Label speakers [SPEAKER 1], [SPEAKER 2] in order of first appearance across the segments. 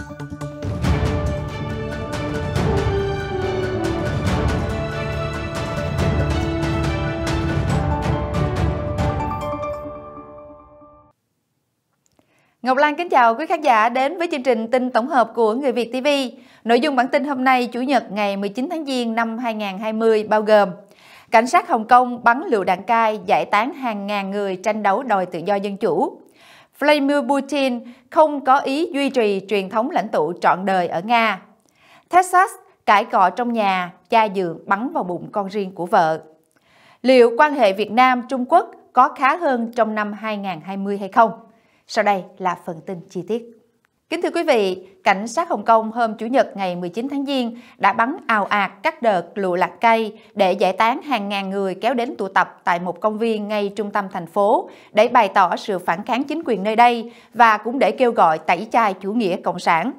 [SPEAKER 1] Ngọc Lan kính chào quý khán giả đến với chương trình tin tổng hợp của Người Việt TV. Nội dung bản tin hôm nay Chủ nhật ngày 19 tháng Giêng năm 2020 bao gồm Cảnh sát Hồng Kông bắn lựu đạn cay giải tán hàng ngàn người tranh đấu đòi tự do dân chủ Vladimir Putin không có ý duy trì truyền thống lãnh tụ trọn đời ở Nga. Texas cãi cọ trong nhà, cha dượng bắn vào bụng con riêng của vợ. Liệu quan hệ Việt Nam-Trung Quốc có khá hơn trong năm 2020 hay không? Sau đây là phần tin chi tiết. Kính thưa quý vị, cảnh sát Hồng Kông hôm Chủ nhật ngày 19 tháng Giêng đã bắn ào ạt các đợt lựu lạc cây để giải tán hàng ngàn người kéo đến tụ tập tại một công viên ngay trung tâm thành phố để bày tỏ sự phản kháng chính quyền nơi đây và cũng để kêu gọi tẩy chay chủ nghĩa cộng sản.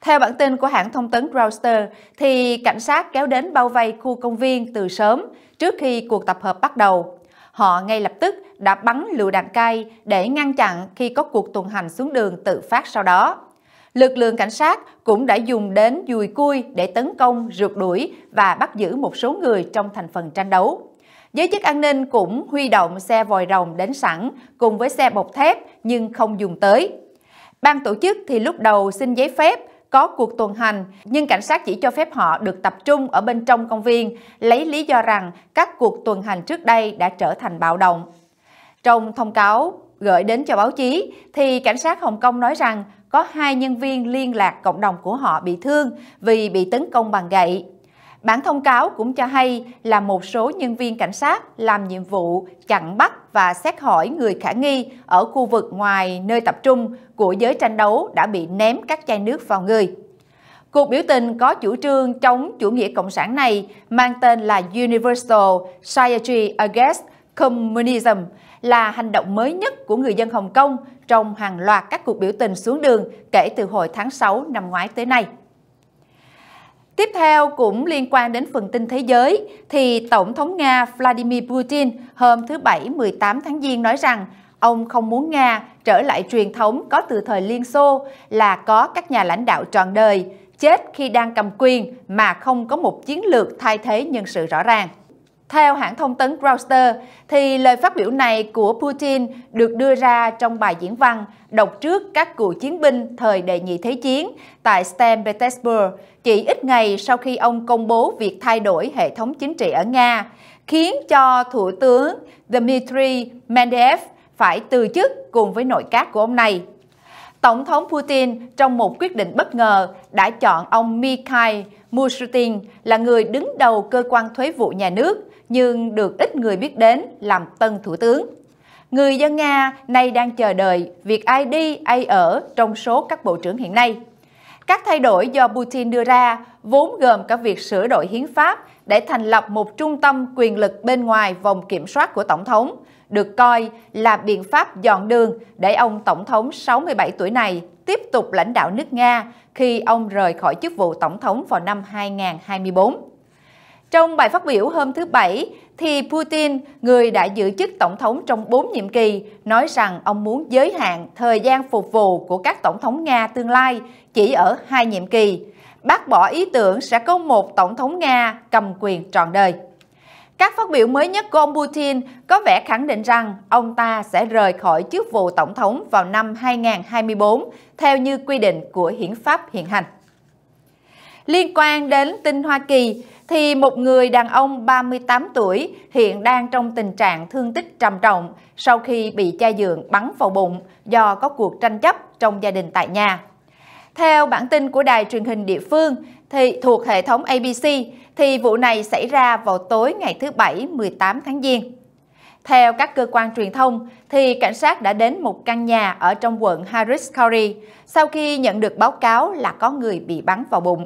[SPEAKER 1] Theo bản tin của hãng thông tấn Reuters, thì cảnh sát kéo đến bao vây khu công viên từ sớm trước khi cuộc tập hợp bắt đầu. Họ ngay lập tức đã bắn lựu đạn cay để ngăn chặn khi có cuộc tuần hành xuống đường tự phát sau đó lực lượng cảnh sát cũng đã dùng đến dùi cui để tấn công, rượt đuổi và bắt giữ một số người trong thành phần tranh đấu. Giới chức an ninh cũng huy động xe vòi rồng đến sẵn cùng với xe bọc thép nhưng không dùng tới. Ban tổ chức thì lúc đầu xin giấy phép có cuộc tuần hành, nhưng cảnh sát chỉ cho phép họ được tập trung ở bên trong công viên, lấy lý do rằng các cuộc tuần hành trước đây đã trở thành bạo động. Trong thông cáo gửi đến cho báo chí, thì cảnh sát Hồng Kông nói rằng có hai nhân viên liên lạc cộng đồng của họ bị thương vì bị tấn công bằng gậy. Bản thông cáo cũng cho hay là một số nhân viên cảnh sát làm nhiệm vụ chặn bắt và xét hỏi người khả nghi ở khu vực ngoài nơi tập trung của giới tranh đấu đã bị ném các chai nước vào người. Cuộc biểu tình có chủ trương chống chủ nghĩa cộng sản này mang tên là Universal Society Against Communism là hành động mới nhất của người dân Hồng Kông trong hàng loạt các cuộc biểu tình xuống đường kể từ hồi tháng 6 năm ngoái tới nay. Tiếp theo cũng liên quan đến phần tin thế giới, thì Tổng thống Nga Vladimir Putin hôm thứ Bảy 18 tháng Giêng nói rằng ông không muốn Nga trở lại truyền thống có từ thời Liên Xô là có các nhà lãnh đạo trọn đời, chết khi đang cầm quyền mà không có một chiến lược thay thế nhân sự rõ ràng. Theo hãng thông tấn Reuters, thì lời phát biểu này của Putin được đưa ra trong bài diễn văn đọc trước các cựu chiến binh thời đệ nhị thế chiến tại St. Petersburg chỉ ít ngày sau khi ông công bố việc thay đổi hệ thống chính trị ở Nga, khiến cho Thủ tướng Dmitry Medvedev phải từ chức cùng với nội các của ông này. Tổng thống Putin trong một quyết định bất ngờ đã chọn ông Mikhail Mushutin là người đứng đầu cơ quan thuế vụ nhà nước nhưng được ít người biết đến làm tân thủ tướng. Người dân Nga nay đang chờ đợi việc ai đi ai ở trong số các bộ trưởng hiện nay. Các thay đổi do Putin đưa ra vốn gồm cả việc sửa đổi hiến pháp để thành lập một trung tâm quyền lực bên ngoài vòng kiểm soát của Tổng thống, được coi là biện pháp dọn đường để ông Tổng thống 67 tuổi này tiếp tục lãnh đạo nước Nga khi ông rời khỏi chức vụ Tổng thống vào năm 2024. Trong bài phát biểu hôm thứ Bảy, thì Putin, người đã giữ chức tổng thống trong 4 nhiệm kỳ, nói rằng ông muốn giới hạn thời gian phục vụ của các tổng thống Nga tương lai chỉ ở hai nhiệm kỳ, bác bỏ ý tưởng sẽ có một tổng thống Nga cầm quyền trọn đời. Các phát biểu mới nhất của ông Putin có vẻ khẳng định rằng ông ta sẽ rời khỏi chức vụ tổng thống vào năm 2024 theo như quy định của hiến pháp hiện hành. Liên quan đến tin Hoa Kỳ, thì một người đàn ông 38 tuổi hiện đang trong tình trạng thương tích trầm trọng sau khi bị cha dượng bắn vào bụng do có cuộc tranh chấp trong gia đình tại nhà. Theo bản tin của đài truyền hình địa phương thì thuộc hệ thống ABC, thì vụ này xảy ra vào tối ngày thứ Bảy 18 tháng Giêng. Theo các cơ quan truyền thông, thì cảnh sát đã đến một căn nhà ở trong quận Harris County sau khi nhận được báo cáo là có người bị bắn vào bụng.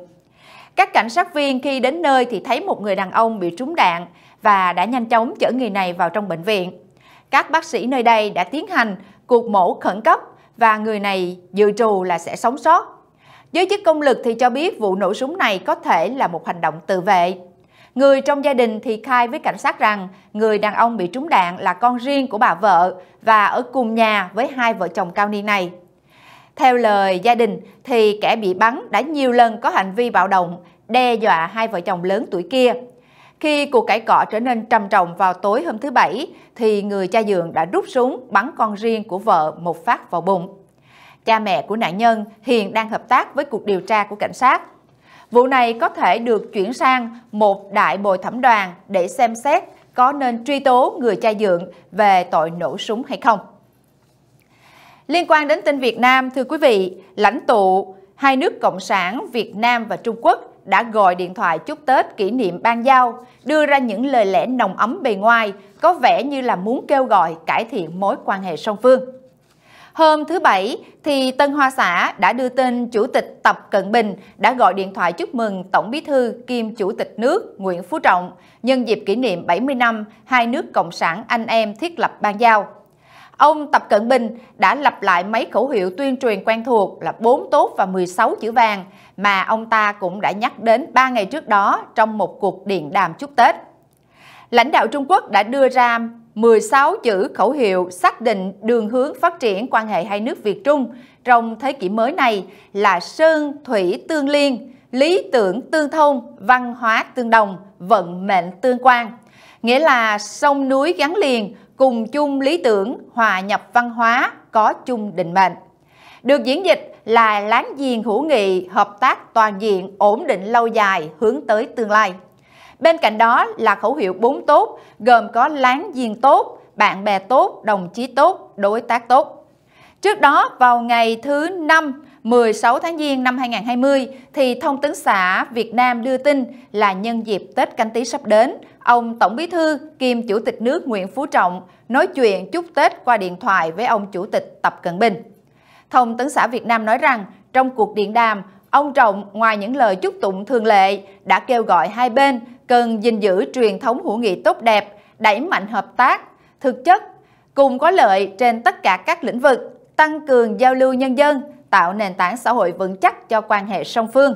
[SPEAKER 1] Các cảnh sát viên khi đến nơi thì thấy một người đàn ông bị trúng đạn và đã nhanh chóng chở người này vào trong bệnh viện. Các bác sĩ nơi đây đã tiến hành cuộc mổ khẩn cấp và người này dự trù là sẽ sống sót. Giới chức công lực thì cho biết vụ nổ súng này có thể là một hành động tự vệ. Người trong gia đình thì khai với cảnh sát rằng người đàn ông bị trúng đạn là con riêng của bà vợ và ở cùng nhà với hai vợ chồng cao niên này. Theo lời gia đình thì kẻ bị bắn đã nhiều lần có hành vi bạo động, đe dọa hai vợ chồng lớn tuổi kia. Khi cuộc cãi cọ trở nên trầm trọng vào tối hôm thứ Bảy, thì người cha dượng đã rút súng bắn con riêng của vợ một phát vào bụng. Cha mẹ của nạn nhân hiện đang hợp tác với cuộc điều tra của cảnh sát. Vụ này có thể được chuyển sang một đại bồi thẩm đoàn để xem xét có nên truy tố người cha dượng về tội nổ súng hay không. Liên quan đến tin Việt Nam, thưa quý vị, lãnh tụ hai nước Cộng sản Việt Nam và Trung Quốc đã gọi điện thoại chúc Tết kỷ niệm ban giao, đưa ra những lời lẽ nồng ấm bề ngoài, có vẻ như là muốn kêu gọi cải thiện mối quan hệ song phương. Hôm thứ Bảy thì Tân Hoa Xã đã đưa tin Chủ tịch Tập Cận Bình đã gọi điện thoại chúc mừng Tổng bí thư kiêm Chủ tịch nước Nguyễn Phú Trọng nhân dịp kỷ niệm 70 năm hai nước Cộng sản anh em thiết lập ban giao ông Tập Cận Bình đã lặp lại mấy khẩu hiệu tuyên truyền quen thuộc là 4 tốt và 16 chữ vàng mà ông ta cũng đã nhắc đến 3 ngày trước đó trong một cuộc điện đàm chúc Tết. Lãnh đạo Trung Quốc đã đưa ra 16 chữ khẩu hiệu xác định đường hướng phát triển quan hệ hai nước Việt Trung trong thế kỷ mới này là sơn thủy tương liên, lý tưởng tương thông, văn hóa tương đồng, vận mệnh tương quan. Nghĩa là sông núi gắn liền, cùng chung lý tưởng, hòa nhập văn hóa, có chung định mệnh. Được diễn dịch là láng giềng hữu nghị, hợp tác toàn diện, ổn định lâu dài, hướng tới tương lai. Bên cạnh đó là khẩu hiệu bốn tốt, gồm có láng giềng tốt, bạn bè tốt, đồng chí tốt, đối tác tốt. Trước đó vào ngày thứ 5, 16 tháng Giêng năm 2020 thì thông tấn xã Việt Nam đưa tin là nhân dịp Tết canh Tý sắp đến, ông Tổng Bí thư kiêm Chủ tịch nước Nguyễn Phú Trọng nói chuyện chúc Tết qua điện thoại với ông Chủ tịch Tập Cận Bình. Thông tấn xã Việt Nam nói rằng trong cuộc điện đàm, ông Trọng ngoài những lời chúc tụng thường lệ đã kêu gọi hai bên cần gìn giữ truyền thống hữu nghị tốt đẹp, đẩy mạnh hợp tác, thực chất cùng có lợi trên tất cả các lĩnh vực, tăng cường giao lưu nhân dân, tạo nền tảng xã hội vững chắc cho quan hệ song phương.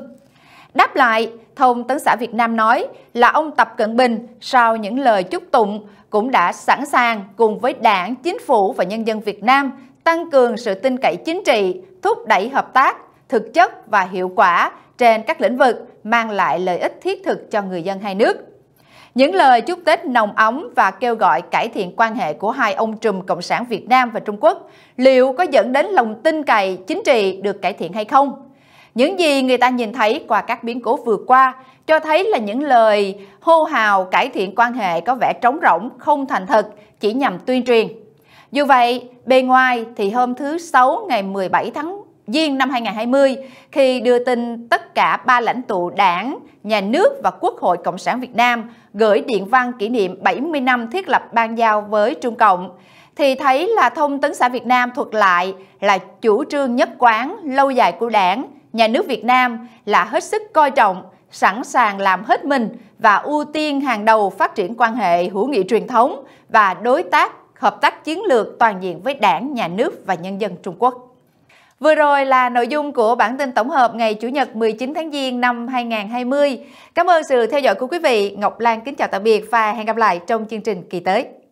[SPEAKER 1] Đáp lại, Thông tấn xã Việt Nam nói là ông Tập Cận Bình sau những lời chúc tụng cũng đã sẵn sàng cùng với đảng, chính phủ và nhân dân Việt Nam tăng cường sự tin cậy chính trị, thúc đẩy hợp tác, thực chất và hiệu quả trên các lĩnh vực mang lại lợi ích thiết thực cho người dân hai nước. Những lời chúc Tết nồng ấm và kêu gọi cải thiện quan hệ của hai ông trùm Cộng sản Việt Nam và Trung Quốc liệu có dẫn đến lòng tin cậy chính trị được cải thiện hay không? Những gì người ta nhìn thấy qua các biến cố vừa qua cho thấy là những lời hô hào cải thiện quan hệ có vẻ trống rỗng, không thành thật, chỉ nhằm tuyên truyền. Dù vậy, bề ngoài thì hôm thứ Sáu ngày 17 tháng Giêng năm 2020 khi đưa tin tất cả ba lãnh tụ đảng, nhà nước và Quốc hội Cộng sản Việt Nam gửi điện văn kỷ niệm 70 năm thiết lập ban giao với Trung Cộng, thì thấy là thông tấn xã Việt Nam thuật lại là chủ trương nhất quán lâu dài của đảng, nhà nước Việt Nam là hết sức coi trọng, sẵn sàng làm hết mình và ưu tiên hàng đầu phát triển quan hệ hữu nghị truyền thống và đối tác hợp tác chiến lược toàn diện với đảng, nhà nước và nhân dân Trung Quốc. Vừa rồi là nội dung của bản tin tổng hợp ngày Chủ nhật 19 tháng Giêng năm 2020. Cảm ơn sự theo dõi của quý vị. Ngọc Lan kính chào tạm biệt và hẹn gặp lại trong chương trình kỳ tới.